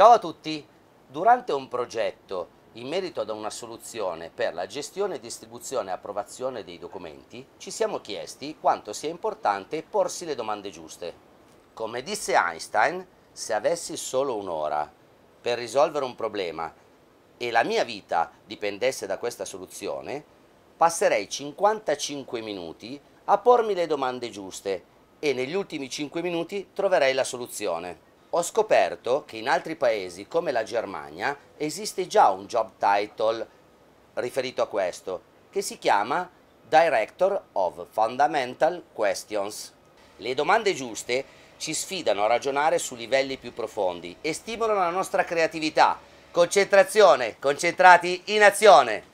Ciao a tutti! Durante un progetto in merito ad una soluzione per la gestione, distribuzione e approvazione dei documenti, ci siamo chiesti quanto sia importante porsi le domande giuste. Come disse Einstein, se avessi solo un'ora per risolvere un problema e la mia vita dipendesse da questa soluzione, passerei 55 minuti a pormi le domande giuste e negli ultimi 5 minuti troverei la soluzione. Ho scoperto che in altri paesi, come la Germania, esiste già un job title riferito a questo, che si chiama Director of Fundamental Questions. Le domande giuste ci sfidano a ragionare su livelli più profondi e stimolano la nostra creatività. Concentrazione, concentrati in azione!